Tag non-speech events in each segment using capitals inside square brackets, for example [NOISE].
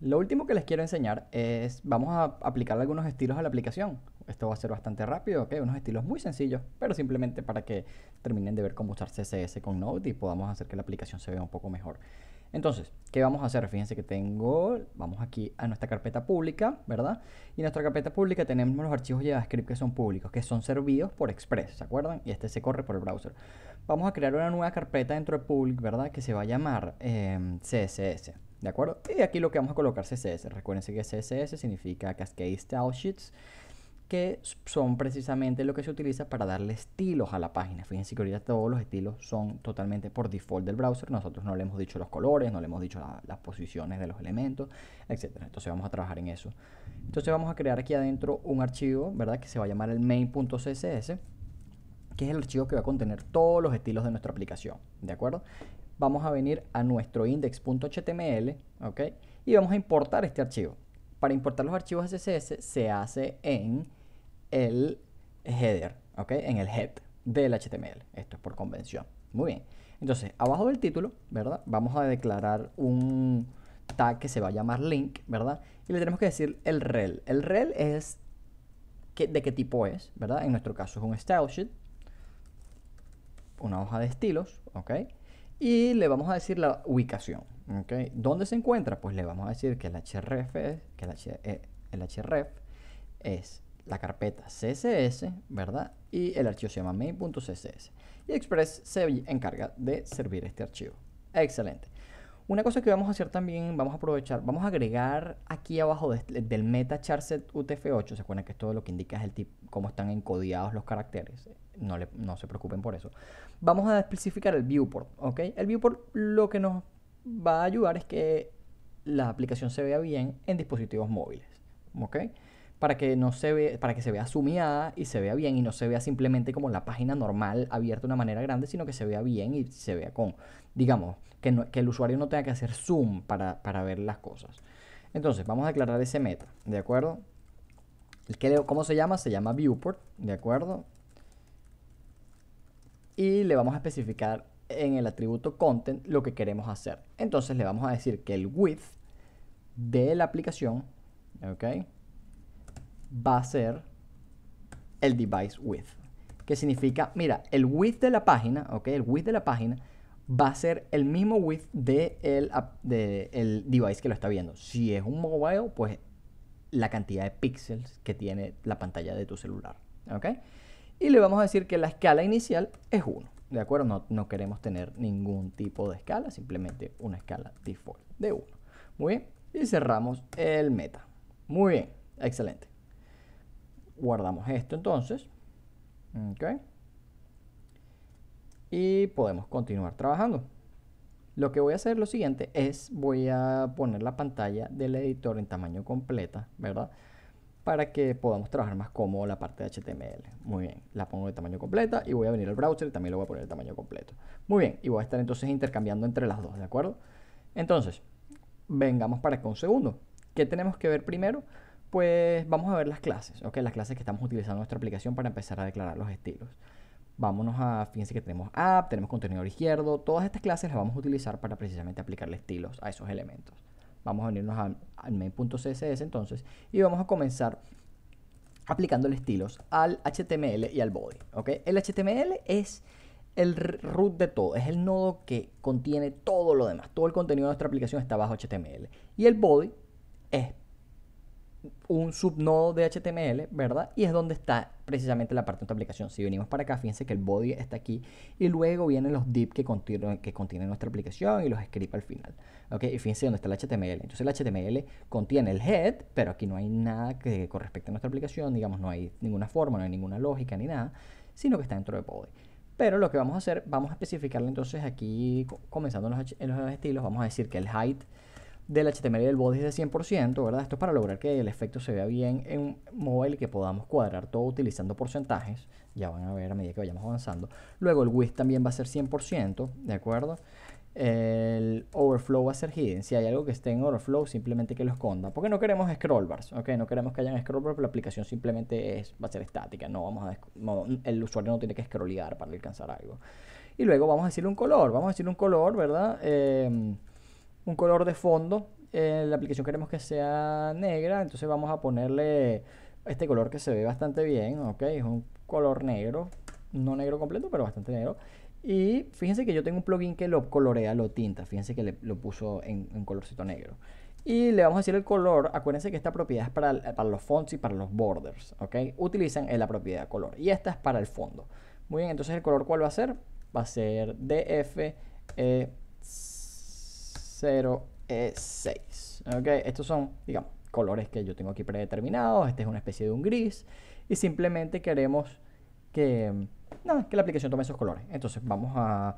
Lo último que les quiero enseñar es, vamos a aplicar algunos estilos a la aplicación. Esto va a ser bastante rápido, ¿ok? Unos estilos muy sencillos, pero simplemente para que terminen de ver cómo usar CSS con Node y podamos hacer que la aplicación se vea un poco mejor. Entonces, ¿qué vamos a hacer? Fíjense que tengo, vamos aquí a nuestra carpeta pública, ¿verdad? Y en nuestra carpeta pública tenemos los archivos JavaScript que son públicos, que son servidos por Express, ¿se acuerdan? Y este se corre por el browser. Vamos a crear una nueva carpeta dentro de Public, ¿verdad? Que se va a llamar eh, CSS. ¿De acuerdo? Y aquí lo que vamos a colocar CSS. recuerden que CSS significa Cascade Style Sheets, que son precisamente lo que se utiliza para darle estilos a la página. Fíjense que ahorita todos los estilos son totalmente por default del browser. Nosotros no le hemos dicho los colores, no le hemos dicho las posiciones de los elementos, etc. Entonces vamos a trabajar en eso. Entonces vamos a crear aquí adentro un archivo, ¿verdad? Que se va a llamar el main.css que es el archivo que va a contener todos los estilos de nuestra aplicación, ¿de acuerdo? vamos a venir a nuestro index.html ¿ok? y vamos a importar este archivo. Para importar los archivos CSS se hace en el header, ¿ok? en el head del HTML. Esto es por convención. Muy bien. Entonces, abajo del título, ¿verdad? Vamos a declarar un tag que se va a llamar link, ¿verdad? Y le tenemos que decir el rel. El rel es de qué tipo es, ¿verdad? En nuestro caso es un style sheet, una hoja de estilos, ¿ok? y le vamos a decir la ubicación. ¿Dónde se encuentra? Pues le vamos a decir que el href es, que href e, es la carpeta CSS, ¿verdad? Y el archivo se llama main.css. Y Express se encarga de servir este archivo. Excelente. Una cosa que vamos a hacer también, vamos a aprovechar, vamos a agregar aquí abajo este, del meta charset UTF-8, se acuerdan que esto lo que indica es el tipo, cómo están encodeados los caracteres, no, no se preocupen por eso. Vamos a especificar el viewport, ¿ok? El viewport lo que nos va a ayudar es que la aplicación se vea bien en dispositivos móviles, ¿ok? para que no se para que se vea sumiada y se vea bien y no se vea simplemente como la página normal abierta de una manera grande, sino que se vea bien y se vea con, digamos, que, el usuario no tenga que hacer zoom para, ver las cosas. Entonces, vamos a declarar ese meta, ¿de acuerdo? El ¿Cómo se llama? Se llama viewport, ¿de acuerdo? Y le vamos a especificar en el atributo content lo que queremos hacer. Entonces le vamos a decir que el width de la aplicación, ¿ok? va a ser el device width, que significa, mira, el width de la página, ¿ok? El width de la página va a ser el mismo width del de el device que lo está viendo. Si es un mobile, pues la cantidad de píxeles que tiene la pantalla de tu celular, ¿ok? Y le vamos a decir que la escala inicial es 1, ¿de acuerdo? No, no queremos tener ningún tipo de escala, simplemente una escala default de 1. Muy bien, y cerramos el meta. Muy bien, excelente. Guardamos esto entonces. Y podemos continuar trabajando. Lo que voy a hacer lo siguiente es, voy a poner la pantalla del editor en tamaño completa, ¿verdad? Para que podamos trabajar más cómodo la parte de HTML. Muy bien, la pongo de tamaño completa y voy a venir al browser y también lo voy a poner de tamaño completo. Muy bien, y voy a estar entonces intercambiando entre las dos, ¿de acuerdo? Entonces, vengamos para acá un segundo. ¿Qué tenemos que ver primero? pues vamos a ver las clases, ¿ok? Las clases que estamos utilizando en nuestra aplicación para empezar a declarar los estilos. Vámonos a, fíjense que tenemos app, tenemos contenido izquierdo, todas estas clases las vamos a utilizar para precisamente aplicarle estilos a esos elementos. Vamos a venirnos al, main.css entonces y vamos a comenzar los estilos al HTML y al body, ¿ok? El HTML es el root de todo, es el nodo que contiene todo lo demás, todo el contenido de nuestra aplicación está bajo HTML y el body es un subnodo de HTML, ¿verdad? Y es donde está precisamente la parte de nuestra aplicación. Si venimos para acá, fíjense que el body está aquí y luego vienen los div que contienen, que nuestra aplicación y los scripts al final. ¿Ok? Y fíjense dónde está el HTML. Entonces el HTML contiene el head, pero aquí no hay nada que con a nuestra aplicación, digamos, no hay ninguna forma, no hay ninguna lógica ni nada, sino que está dentro de body. Pero lo que vamos a hacer, vamos a especificarle entonces aquí, comenzando los, en los estilos, vamos a decir que el height del HTML y del body es de 100%, ¿verdad? Esto es para lograr que el efecto se vea bien en un móvil y que podamos cuadrar todo utilizando porcentajes. Ya van a ver a medida que vayamos avanzando. Luego el width también va a ser 100%, ¿de acuerdo? El overflow va a ser hidden. Si hay algo que esté en overflow, simplemente que lo esconda. Porque no queremos scroll bars, ¿ok? No queremos que haya scroll bars, pero la aplicación simplemente es, va a ser estática. No vamos a, el usuario no tiene que scrollear para alcanzar algo. Y luego vamos a decirle un color. Vamos a decirle un color, ¿verdad? Em, un color de fondo. En eh, la aplicación queremos que sea negra, entonces vamos a ponerle este color que se ve bastante bien, ¿ok? Es un color negro, no negro completo, pero bastante negro. Y fíjense que yo tengo un plugin que lo colorea, lo tinta, fíjense que lo puso en un colorcito negro. Y le vamos a decir el color, acuérdense que esta propiedad es para, para los fonts y para los borders, ¿ok? Utilizan en la propiedad color y esta es para el fondo. Muy bien, entonces el color cuál va a ser? Va a ser DF. E 0 es 6. ¿ok? Estos son, digamos, colores que yo tengo aquí predeterminados. Este es una especie de un gris. Y simplemente queremos que, mm, que la aplicación tome esos colores. Entonces vamos a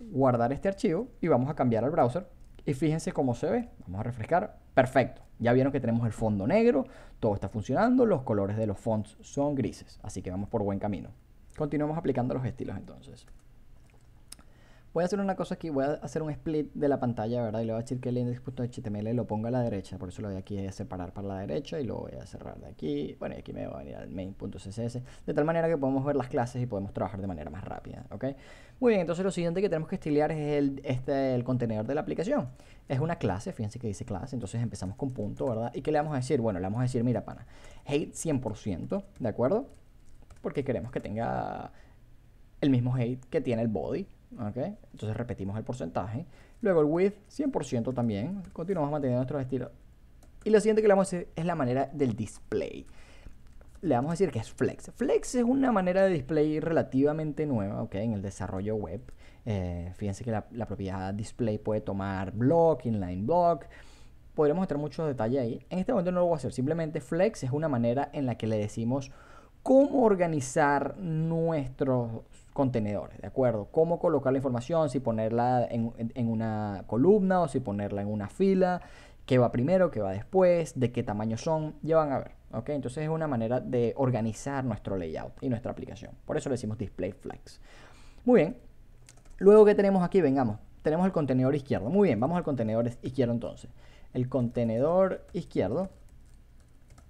guardar este archivo y vamos a cambiar al browser. Y fíjense cómo se ve. Vamos a refrescar. Perfecto. Ya vieron que tenemos el fondo negro. Todo está funcionando. Los colores de los fonts son grises. Así que vamos por buen camino. Continuamos aplicando los estilos entonces. Voy a hacer una cosa aquí, voy a hacer un split de la pantalla, ¿verdad? Y le voy a decir que el index.html lo ponga a la derecha, por eso lo voy aquí a separar para la derecha y lo voy a cerrar de aquí. Bueno, y aquí me va a venir al main.css, de tal manera que podemos ver las clases y podemos trabajar de manera más rápida, ¿ok? Muy bien, entonces lo siguiente que tenemos que estilear es el, este, el contenedor de la aplicación. Es una clase, fíjense que dice clase, entonces empezamos con punto, ¿verdad? ¿Y qué le vamos a decir? Bueno, le vamos a decir, mira, pana, hate 100%, ¿de acuerdo? Porque queremos que tenga el mismo hate que tiene el body, entonces repetimos el porcentaje. Luego el width, 100% también. Continuamos manteniendo nuestro estilo. Y lo siguiente que le vamos a hacer es la manera del display. Le vamos a decir que es flex. Flex es una manera de display relativamente nueva okay, en el desarrollo web. Eh, fíjense que la, propiedad display puede tomar block, inline block. podremos entrar muchos detalle ahí. En este momento no lo voy a hacer. Simplemente flex es una manera en la que le decimos cómo organizar nuestros contenedores, ¿de acuerdo? Cómo colocar la información, si ponerla en, una columna o si ponerla en una fila, qué va primero, qué va después, de qué tamaño son, ya van a ver, ¿ok? Entonces es una manera de organizar nuestro layout y nuestra aplicación. Por eso le decimos display flex. Muy bien. Luego que tenemos aquí, vengamos, tenemos el contenedor izquierdo. Muy bien, vamos al contenedor izquierdo entonces. El contenedor izquierdo,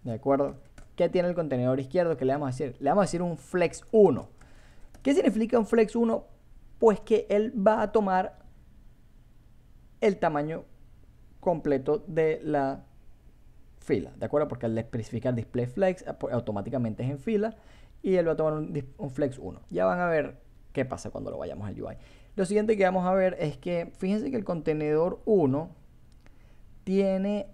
¿de acuerdo? ¿Qué tiene el contenedor izquierdo? ¿Qué le vamos a decir? Le vamos a decir un flex 1. ¿Qué significa un flex 1? Pues que él va a tomar el tamaño completo de la fila, ¿de acuerdo? Porque al especificar display flex ah, pues, automáticamente es en fila y él va a tomar un, flex 1. Ya van a ver qué pasa cuando lo vayamos al UI. Lo siguiente que vamos a ver es que fíjense que el contenedor 1 tiene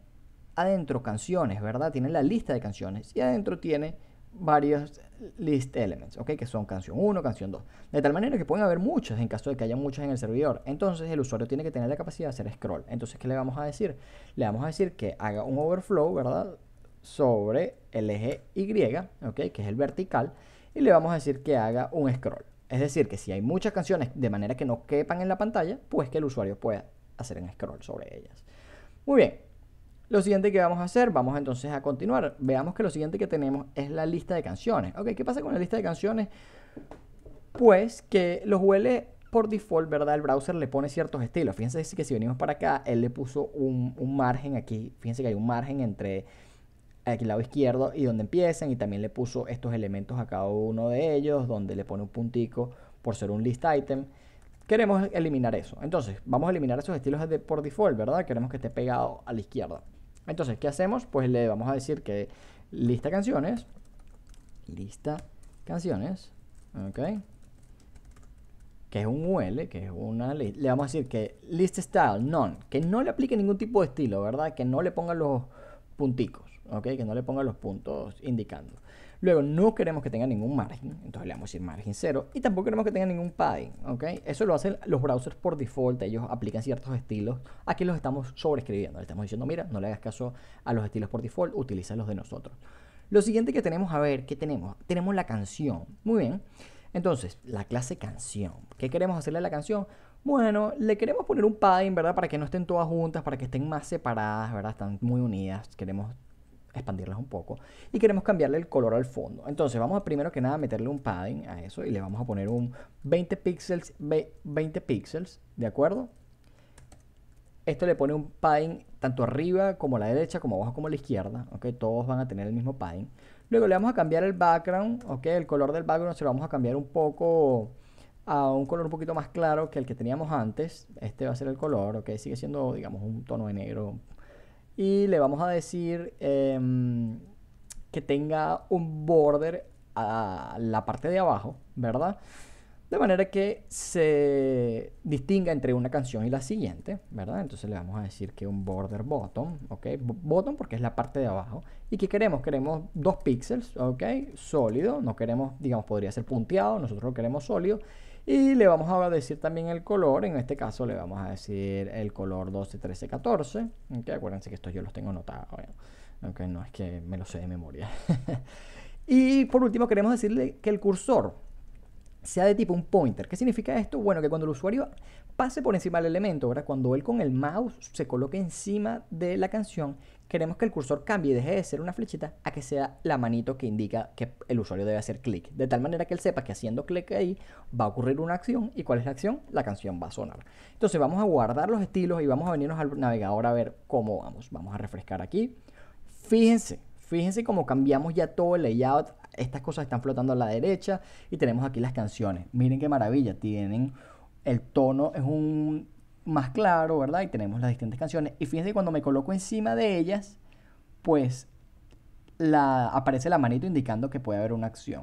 adentro canciones, ¿verdad? Tiene la lista de canciones y adentro tiene varios list elements, ¿ok? Que son canción 1, canción 2. De tal manera que pueden haber muchas en caso de que haya muchas en el servidor. Entonces el usuario tiene que tener la capacidad de hacer scroll. Entonces, ¿qué le vamos a decir? Le vamos a decir que haga un overflow, ¿verdad? Sobre el eje Y, ¿ok? Que es el vertical. Y le vamos a decir que haga un scroll. Es decir, que si hay muchas canciones de manera que no quepan en la pantalla, pues que el usuario pueda hacer un scroll sobre ellas. Muy bien, lo siguiente que vamos a hacer, vamos entonces a continuar. Veamos que lo siguiente que tenemos es la lista de canciones. Ok, ¿qué pasa con la lista de canciones? Pues que los huele por default, ¿verdad? El browser le pone ciertos estilos. Fíjense que si venimos para acá, él le puso un, margen aquí. Fíjense que hay un margen entre aquí el lado izquierdo y donde empiezan y también le puso estos elementos a cada uno de ellos donde le pone un puntico por ser un list item queremos eliminar eso entonces vamos a eliminar esos estilos de por default verdad queremos que esté pegado a la izquierda entonces, ¿qué hacemos? Pues le vamos a decir que lista canciones, lista canciones, ok, que es un UL, que es una lista, le vamos a decir que list style none, que no le aplique ningún tipo de estilo, ¿verdad? Que no le ponga los punticos, ok, que no le ponga los puntos indicando. Luego, no queremos que tenga ningún margen, entonces le vamos a decir margen cero. Y tampoco queremos que tenga ningún padding, ¿ok? Eso lo hacen los browsers por default, ellos aplican ciertos estilos. Aquí los estamos sobreescribiendo, le estamos diciendo, mira, no le hagas caso a los estilos por default, utiliza los de nosotros. Lo siguiente que tenemos, a ver, ¿qué tenemos? Tenemos la canción. Muy bien. Entonces, la clase canción. ¿Qué queremos hacerle a la canción? Bueno, le queremos poner un padding, ¿verdad? Para que no estén todas juntas, para que estén más separadas, ¿verdad? Están muy unidas. Queremos expandirlas un poco y queremos cambiarle el color al fondo. Entonces vamos a primero que nada meterle un padding a eso y le vamos a poner un 20 píxeles, 20 píxeles, ¿de acuerdo? Esto le pone un padding tanto arriba como la derecha, como abajo como la izquierda, ¿ok? Todos van a tener el mismo padding. Luego le vamos a cambiar el background, ¿ok? El color del background se lo vamos a cambiar un poco a un color un poquito más claro que el que teníamos antes. Este va a ser el color, ¿ok? Sigue siendo, digamos, un tono de negro y le vamos a decir em, que tenga un border a la parte de abajo, ¿verdad? De manera que se distinga entre una canción y la siguiente, ¿verdad? Entonces le vamos a decir que un border bottom, ¿ok? Bottom porque es la parte de abajo. ¿Y que queremos? Queremos dos píxeles, ¿ok? Sólido, no queremos, digamos, podría ser punteado, nosotros lo queremos sólido. Y le vamos a decir también el color, en este caso le vamos a decir el color 12, 13, 14. aunque acuérdense que estos yo los tengo anotados, aunque no es que me lo sé de memoria. [LAUGHS] y por último queremos decirle que el cursor sea de tipo un pointer. ¿Qué significa esto? Bueno, que cuando el usuario pase por encima del elemento, ¿verdad? cuando él con el mouse se coloque encima de la canción, queremos que el cursor cambie y deje de ser una flechita a que sea la manito que indica que el usuario debe hacer clic. De tal manera que él sepa que haciendo clic ahí va a ocurrir una acción. ¿Y cuál es la acción? La canción va a sonar. Entonces vamos a guardar los estilos y vamos a venirnos al navegador a ver cómo vamos. Vamos a refrescar aquí. Fíjense, fíjense cómo cambiamos ya todo el layout. Estas cosas están flotando a la derecha y tenemos aquí las canciones. Miren qué maravilla, tienen el tono, es un más claro, ¿verdad? Y tenemos las distintas canciones. Y fíjense que cuando me coloco encima de ellas, pues la, aparece la manito indicando que puede haber una acción.